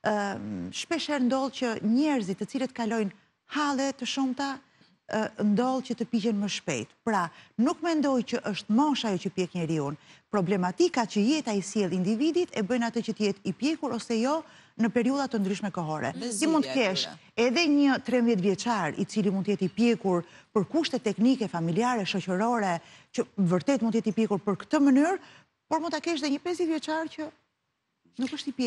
Ehm, shpesher ndollë që njerëzit të cilët kalojnë hale të shumëta, ndollë që të pijen më shpejt. Pra, nuk me ndoj që është mosha jo që pjek njeri unë. Problematika që jetë a i siel individit e bëjnë atë që tjetë i pjekur ose jo në periullat të ndryshme kohore. Si mund të kesh edhe një 13 vjeqar i cili mund tjetë i pjekur për kushte teknike, familjare, shëqërore, që vërtet mund tjetë i pjekur për këtë mënyrë, por mund të kesh dhe një 50 vjeqar që nuk është i pjekur.